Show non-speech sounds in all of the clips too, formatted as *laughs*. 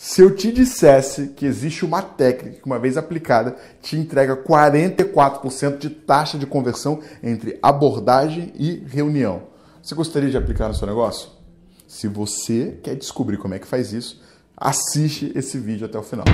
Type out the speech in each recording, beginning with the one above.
Se eu te dissesse que existe uma técnica que, uma vez aplicada, te entrega 44% de taxa de conversão entre abordagem e reunião, você gostaria de aplicar no seu negócio? Se você quer descobrir como é que faz isso, assiste esse vídeo até o final.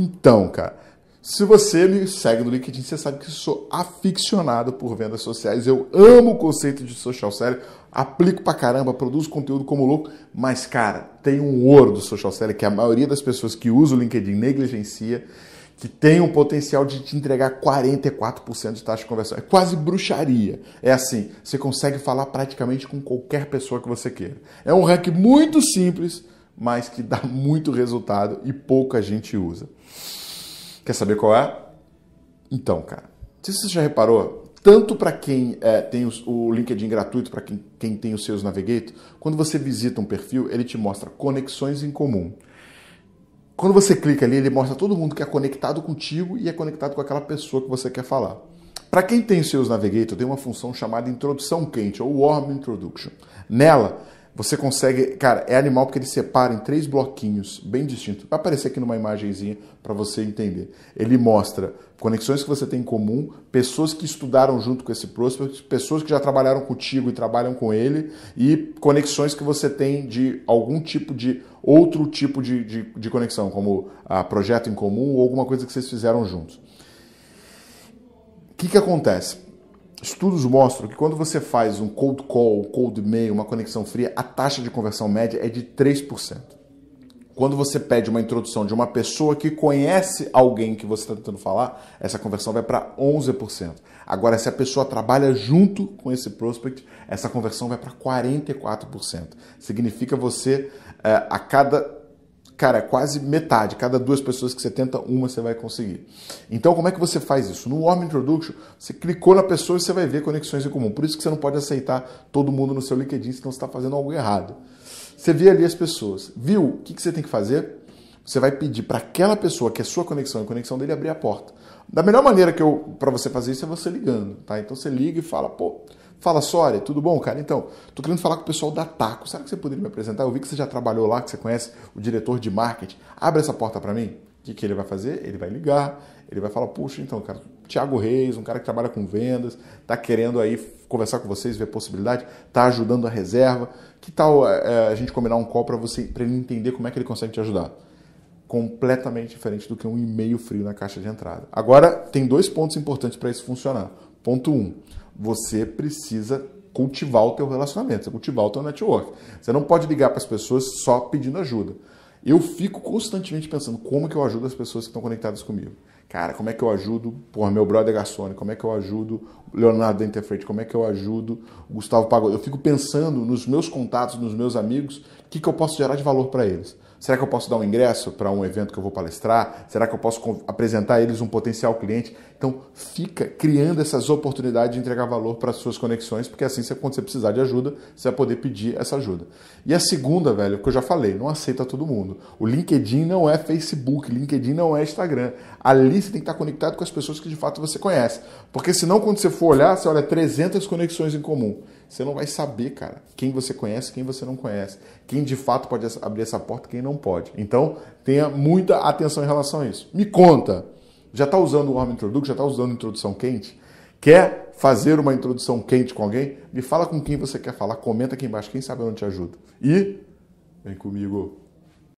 Então, cara, se você me segue no LinkedIn, você sabe que eu sou aficionado por vendas sociais. Eu amo o conceito de social selling, aplico pra caramba, produzo conteúdo como louco, mas, cara, tem um ouro do social selling que a maioria das pessoas que usam o LinkedIn negligencia, que tem um potencial de te entregar 44% de taxa de conversão. É quase bruxaria. É assim, você consegue falar praticamente com qualquer pessoa que você queira. É um hack muito simples mas que dá *laughs* muito resultado e pouca gente usa. Quer saber qual é? Então, cara, se você já reparou, tanto para quem é, tem os, o LinkedIn gratuito, para quem, quem tem os seus Navigator, quando você visita um perfil, ele te mostra conexões em comum. Quando você clica ali, ele mostra todo mundo que é conectado contigo e é conectado com aquela pessoa que você quer falar. Para quem tem os seus Navigator, tem uma função chamada introdução quente, ou warm introduction. Nela, você consegue, cara, é animal porque ele separa em três bloquinhos bem distintos. Vai aparecer aqui numa imagenzinha para você entender. Ele mostra conexões que você tem em comum, pessoas que estudaram junto com esse prospect, pessoas que já trabalharam contigo e trabalham com ele, e conexões que você tem de algum tipo de outro tipo de, de, de conexão, como a ah, projeto em comum ou alguma coisa que vocês fizeram juntos. O que, que acontece? estudos mostram que quando você faz um cold call, cold mail, uma conexão fria, a taxa de conversão média é de 3%. Quando você pede uma introdução de uma pessoa que conhece alguém que você está tentando falar, essa conversão vai para 11%. Agora, se a pessoa trabalha junto com esse prospect, essa conversão vai para 44%. Significa você, eh, a cada cara, quase metade. Cada duas pessoas que você tenta, uma você vai conseguir. Então, como é que você faz isso? No Warm Introduction, você clicou na pessoa e você vai ver conexões em comum. Por isso que você não pode aceitar todo mundo no seu LinkedIn, senão você está fazendo algo errado. Você vê ali as pessoas. Viu? O que, que você tem que fazer? Você vai pedir para aquela pessoa que é sua conexão e conexão dele é abrir a porta. Da melhor maneira que eu para você fazer isso é você ligando, tá? Então você liga e fala, pô, Fala, Sori, tudo bom, cara? Então, tô querendo falar com o pessoal da Taco. Será que você poderia me apresentar? Eu vi que você já trabalhou lá, que você conhece o diretor de marketing. Abre essa porta para mim. O que, que ele vai fazer? Ele vai ligar, ele vai falar, puxa, então, cara, Tiago Reis, um cara que trabalha com vendas, tá querendo aí conversar com vocês, ver possibilidade, tá ajudando a reserva. Que tal é, a gente combinar um call para você, para ele entender como é que ele consegue te ajudar? Completamente diferente do que um e-mail frio na caixa de entrada. Agora, tem dois pontos importantes para isso funcionar. Ponto 1. Um, você precisa cultivar o teu relacionamento, você cultivar o teu network. Você não pode ligar para as pessoas só pedindo ajuda. Eu fico constantemente pensando como que eu ajudo as pessoas que estão conectadas comigo. Cara, como é que eu ajudo, porra, meu brother Garçone, como é que eu ajudo Leonardo da Interfreight, como é que eu ajudo Gustavo Pagode? Eu fico pensando nos meus contatos, nos meus amigos, o que, que eu posso gerar de valor para eles. Será que eu posso dar um ingresso para um evento que eu vou palestrar? Será que eu posso apresentar a eles um potencial cliente? Então, fica criando essas oportunidades de entregar valor para as suas conexões, porque assim, quando você precisar de ajuda, você vai poder pedir essa ajuda. E a segunda, velho, que eu já falei, não aceita todo mundo. O LinkedIn não é Facebook, LinkedIn não é Instagram. Ali você tem que estar conectado com as pessoas que de fato você conhece. Porque senão, quando você for olhar, você olha 300 conexões em comum. Você não vai saber, cara, quem você conhece, quem você não conhece, quem de fato pode abrir essa porta, quem não pode. Então, tenha muita atenção em relação a isso. Me conta, já está usando o Warm Introduct, já está usando introdução quente? Quer fazer uma introdução quente com alguém? Me fala com quem você quer falar, comenta aqui embaixo, quem sabe eu não te ajudo. E vem comigo.